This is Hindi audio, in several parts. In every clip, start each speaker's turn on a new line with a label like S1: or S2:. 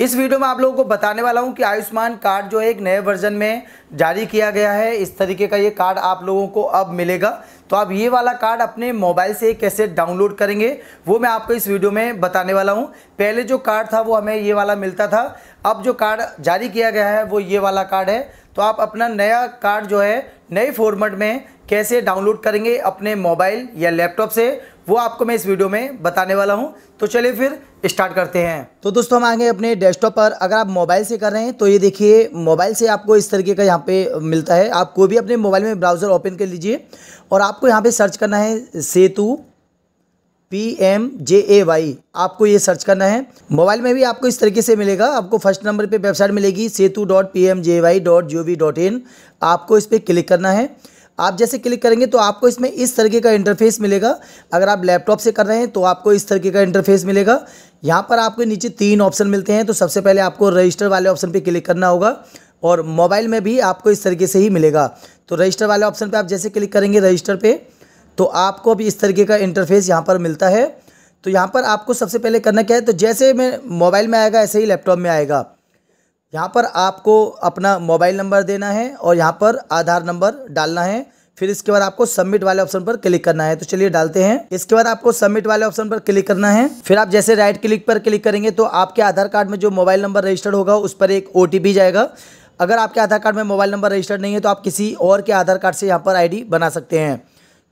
S1: इस वीडियो में आप लोगों को बताने वाला हूं कि आयुष्मान कार्ड जो है एक नए वर्जन में जारी किया गया है इस तरीके का ये कार्ड आप लोगों को अब मिलेगा तो आप ये वाला कार्ड अपने मोबाइल से कैसे डाउनलोड करेंगे वो मैं आपको इस वीडियो में बताने वाला हूँ पहले जो कार्ड था वो हमें ये वाला मिलता था अब जो कार्ड जारी किया गया है वो ये वाला कार्ड है तो आप अपना नया कार्ड जो है नए फॉर्मेट में कैसे डाउनलोड करेंगे अपने मोबाइल या लैपटॉप से वो आपको मैं इस वीडियो में बताने वाला हूँ तो चलिए फिर स्टार्ट करते हैं तो दोस्तों हम आगे अपने डेस्कटॉप पर अगर आप मोबाइल से कर रहे हैं तो ये देखिए मोबाइल से आपको इस तरीके का यहाँ पे मिलता है आप कोई भी अपने मोबाइल में ब्राउज़र ओपन कर लीजिए और आपको यहाँ पे सर्च करना है Setu P M J A Y आपको ये सर्च करना है मोबाइल में भी आपको इस तरीके से मिलेगा आपको फर्स्ट नंबर पर वेबसाइट मिलेगी Setu dot P M J Y dot G O V dot in आपको इस पर क्लिक करना है आप जैसे क्लिक करेंगे तो आपको इसमें इस तरीके का इंटरफेस मिलेगा अगर आप लैपटॉप से कर रहे हैं तो आपको इस तरीके का इंटरफेस मिलेगा यहाँ पर आपको नीचे तीन ऑप्शन मिलते हैं तो सबसे पहले आपको रजिस्टर वाले ऑप्शन पर क्लिक करना होगा और मोबाइल में भी आपको इस तरीके से ही मिलेगा तो रजिस्टर वाले ऑप्शन पर आप जैसे क्लिक करेंगे रजिस्टर पर तो आपको अभी इस तरीके का इंटरफेस यहाँ पर मिलता है तो यहाँ पर आपको सबसे पहले करना क्या है तो जैसे मैं मोबाइल में आएगा ऐसे ही लैपटॉप में आएगा यहाँ पर आपको अपना मोबाइल नंबर देना है और यहाँ पर आधार नंबर डालना है फिर इसके बाद आपको सबमिट वाले ऑप्शन पर क्लिक करना है तो चलिए डालते हैं इसके बाद आपको सबमिट वाले ऑप्शन पर क्लिक करना है फिर आप जैसे राइट क्लिक पर क्लिक करेंगे तो आपके आधार कार्ड में जो मोबाइल नंबर रजिस्टर्ड होगा उस पर एक ओ जाएगा अगर आपके आधार कार्ड में मोबाइल नंबर रजिस्टर्ड नहीं है तो आप किसी और के आधार कार्ड से यहाँ पर आई बना सकते हैं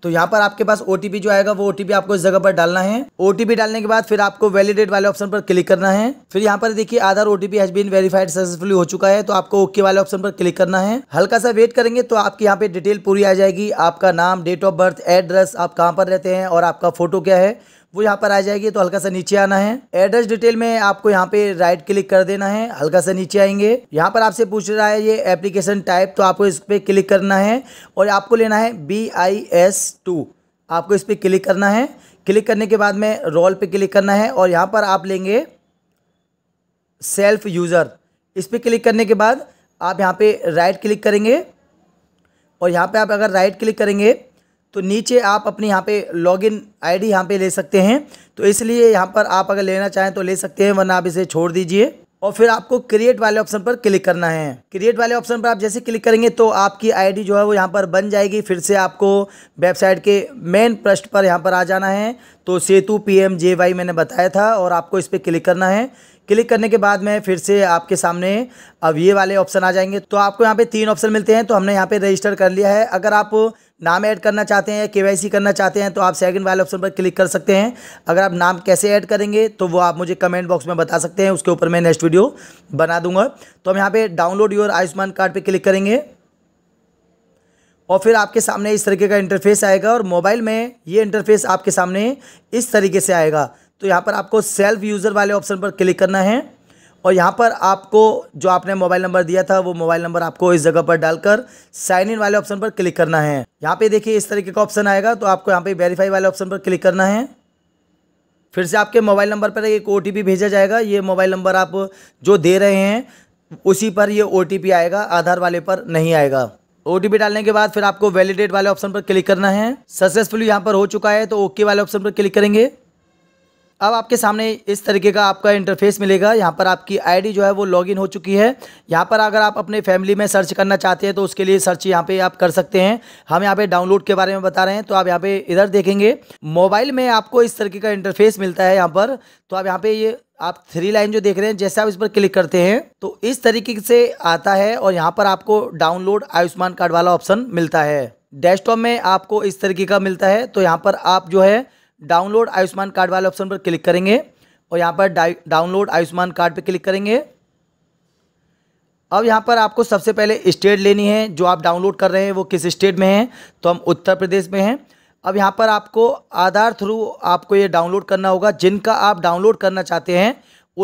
S1: तो यहाँ पर आपके पास ओटीपी जो आएगा वो ओटीपी आपको इस जगह पर डालना है ओटीपी डालने के बाद फिर आपको वैलिडेट वाले ऑप्शन पर क्लिक करना है फिर यहाँ पर देखिए Aadhaar OTP has been verified successfully हो चुका है तो आपको ओके वाले ऑप्शन पर क्लिक करना है हल्का सा वेट करेंगे तो आपकी यहाँ पे डिटेल पूरी आ जाएगी आपका नाम डेट ऑफ बर्थ एड्रेस आप कहाँ पर रहते हैं और आपका फोटो क्या है वो यहाँ पर आ जाएगी तो हल्का सा नीचे आना है एड्रेस डिटेल में आपको यहाँ पे राइट क्लिक कर देना है हल्का सा नीचे आएंगे यहाँ पर आपसे पूछ रहा है ये एप्लीकेशन टाइप तो आपको इस पर क्लिक करना है और आपको लेना है बी आई एस टू आपको इस पर क्लिक करना है क्लिक करने के बाद में रोल पे क्लिक करना है और यहाँ पर आप लेंगे सेल्फ यूज़र इस पर क्लिक करने के बाद आप यहाँ पे राइट क्लिक करेंगे और यहाँ पे आप अगर राइट क्लिक करेंगे तो नीचे आप अपनी यहाँ पे लॉगिन आईडी यहाँ पे ले सकते हैं तो इसलिए यहाँ पर आप अगर लेना चाहें तो ले सकते हैं वरना आप इसे छोड़ दीजिए और फिर आपको क्रिएट वाले ऑप्शन पर क्लिक करना है क्रिएट वाले ऑप्शन पर आप जैसे क्लिक करेंगे तो आपकी आईडी जो है वो यहाँ पर बन जाएगी फिर से आपको वेबसाइट के मेन पृष्ठ पर यहाँ पर आ जाना है तो सेतु पी मैंने बताया था और आपको इस पर क्लिक करना है क्लिक करने के बाद में फिर से आपके सामने अब ये वाले ऑप्शन आ जाएंगे तो आपको यहाँ पे तीन ऑप्शन मिलते हैं तो हमने यहाँ पे रजिस्टर कर लिया है अगर आप नाम ऐड करना चाहते हैं या के करना चाहते हैं तो आप सेकंड वाले ऑप्शन पर क्लिक कर सकते हैं अगर आप नाम कैसे ऐड करेंगे तो वो आप मुझे कमेंट बॉक्स में बता सकते हैं उसके ऊपर मैं नेक्स्ट वीडियो बना दूंगा तो हम यहाँ पर डाउनलोड योर आयुष्मान कार्ड पर क्लिक करेंगे और फिर आपके सामने इस तरीके का इंटरफेस आएगा और मोबाइल में ये इंटरफेस आपके सामने इस तरीके से आएगा तो यहाँ पर आपको सेल्फ यूज़र वाले ऑप्शन पर क्लिक करना है और यहाँ पर आपको जो आपने मोबाइल नंबर दिया था वो मोबाइल नंबर आपको इस जगह पर डालकर साइन इन वाले ऑप्शन पर क्लिक करना है यहाँ पे देखिए इस तरीके का ऑप्शन आएगा तो आपको यहाँ पे वेरीफाई वाले ऑप्शन पर क्लिक करना है फिर से आपके मोबाइल नंबर पर एक ओ भेजा जाएगा ये मोबाइल नंबर आप जो दे रहे हैं उसी पर ये ओ आएगा आधार वाले पर नहीं आएगा ओ डालने के बाद फिर आपको वैलिडेट वाले ऑप्शन पर क्लिक करना है सक्सेसफुली यहाँ पर हो चुका है तो ओके वाले ऑप्शन पर क्लिक करेंगे अब आपके सामने इस तरीके का आपका इंटरफेस मिलेगा यहाँ पर आपकी आईडी जो है वो लॉगिन हो चुकी है यहाँ पर अगर आप अपने फैमिली में सर्च करना चाहते हैं तो उसके लिए सर्च यहाँ पे आप कर सकते हैं हम यहाँ पे डाउनलोड के बारे में बता रहे हैं तो आप यहाँ पे इधर देखेंगे मोबाइल में आपको इस तरीके का इंटरफेस मिलता है यहाँ पर तो आप यहाँ पे ये आप थ्री लाइन जो देख रहे हैं जैसे आप इस पर क्लिक करते हैं तो इस तरीके से आता है और यहाँ पर आपको डाउनलोड आयुष्मान कार्ड वाला ऑप्शन मिलता है डेस्कटॉप में आपको इस तरीके का मिलता है तो यहाँ पर आप जो है डाउनलोड आयुष्मान कार्ड वाले ऑप्शन पर क्लिक करेंगे और यहाँ पर डाउनलोड आयुष्मान कार्ड पर क्लिक करेंगे अब यहाँ पर आपको सबसे पहले स्टेट लेनी है जो आप डाउनलोड कर रहे हैं वो किस स्टेट में है तो हम उत्तर प्रदेश में हैं अब यहाँ पर आपको आधार थ्रू आपको ये डाउनलोड करना होगा जिनका आप डाउनलोड करना चाहते हैं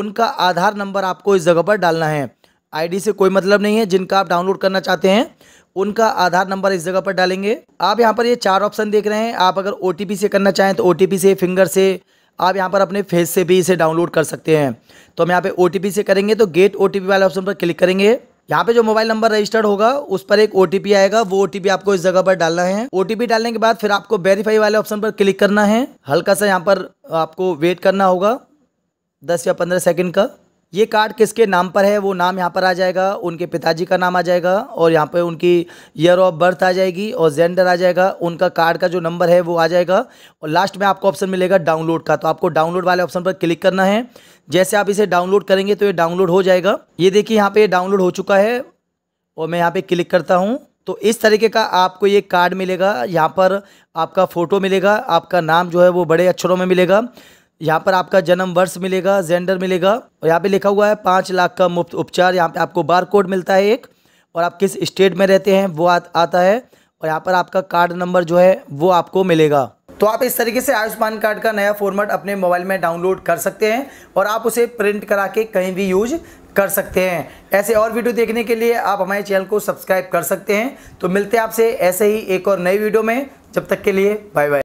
S1: उनका आधार नंबर आपको इस जगह पर डालना है आईडी से कोई मतलब नहीं है जिनका आप डाउनलोड करना चाहते हैं उनका आधार नंबर इस जगह पर डालेंगे आप यहाँ पर ये चार ऑप्शन देख रहे हैं आप अगर ओ से करना चाहें तो ओ से फिंगर से आप यहाँ पर अपने फेस से भी इसे डाउनलोड कर सकते हैं तो हम यहाँ पे ओ से करेंगे तो गेट ओ वाले ऑप्शन पर क्लिक करेंगे यहाँ पे जो मोबाइल नंबर रजिस्टर्ड होगा उस पर एक ओ आएगा वो ओ आपको इस जगह पर डालना है ओ डालने के बाद फिर आपको वेरीफाई वाले ऑप्शन पर क्लिक करना है हल्का सा यहाँ पर आपको वेट करना होगा दस या पंद्रह सेकेंड का ये कार्ड किसके नाम पर है वो नाम यहाँ पर आ जाएगा उनके पिताजी का नाम आ जाएगा और यहाँ पे उनकी ईयर ऑफ बर्थ आ जाएगी और जेंडर आ जाएगा उनका कार्ड का जो नंबर है वो आ जाएगा और लास्ट में आपको ऑप्शन मिलेगा डाउनलोड का तो आपको डाउनलोड वाले ऑप्शन पर क्लिक करना है जैसे आप इसे डाउनलोड करेंगे तो ये डाउनलोड हो जाएगा ये देखिए यहाँ पर डाउनलोड हो चुका है और मैं यहाँ पर क्लिक करता हूँ तो इस तरीके का आपको ये कार्ड मिलेगा यहाँ पर आपका फ़ोटो मिलेगा आपका नाम जो है वो बड़े अक्षरों में मिलेगा यहाँ पर आपका जन्म वर्ष मिलेगा जेंडर मिलेगा और यहाँ पे लिखा हुआ है पाँच लाख का मुफ्त उपचार यहाँ पे आपको बार कोड मिलता है एक और आप किस स्टेट में रहते हैं वो आ, आता है और यहाँ पर आपका कार्ड नंबर जो है वो आपको मिलेगा तो आप इस तरीके से आयुष्मान कार्ड का नया फॉर्मेट अपने मोबाइल में डाउनलोड कर सकते हैं और आप उसे प्रिंट करा के कहीं भी यूज कर सकते हैं ऐसे और वीडियो देखने के लिए आप हमारे चैनल को सब्सक्राइब कर सकते हैं तो मिलते हैं आपसे ऐसे ही एक और नई वीडियो में जब तक के लिए बाय बाय